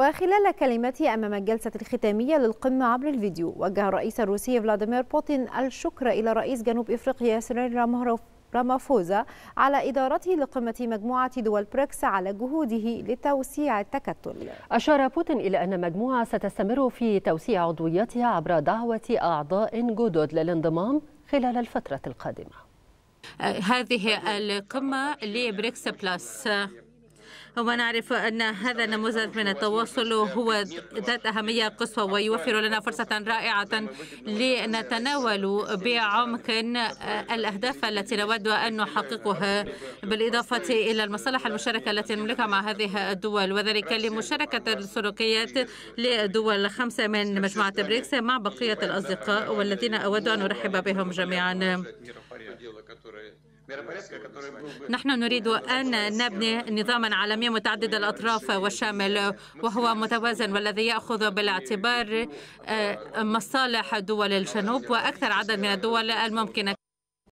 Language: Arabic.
وخلال كلمته أمام الجلسة الختامية للقمة عبر الفيديو وجه الرئيس الروسي فلاديمير بوتين الشكر إلى رئيس جنوب إفريقيا سيريل رامهروف رامافوزا على إدارته لقمة مجموعة دول بريكس على جهوده لتوسيع التكتل أشار بوتين إلى أن مجموعة ستستمر في توسيع عضويتها عبر دعوة أعضاء جدد للانضمام خلال الفترة القادمة هذه القمة لبريكس بلس ونعرف أن هذا النموذج من التواصل هو ذات أهمية قصوى ويوفر لنا فرصة رائعة لنتناول بعمق الأهداف التي نود أن نحققها بالإضافة إلى المصالح المشتركة التي نملكها مع هذه الدول وذلك لمشاركة السلوكيات لدول خمسة من مجموعة بريكس مع بقية الأصدقاء والذين أود أن أرحب بهم جميعا نحن نريد أن نبني نظاما عالميا متعدد الأطراف وشامل وهو متوازن والذي يأخذ بالاعتبار آه، مصالح دول الجنوب وأكثر عدد من الدول الممكنة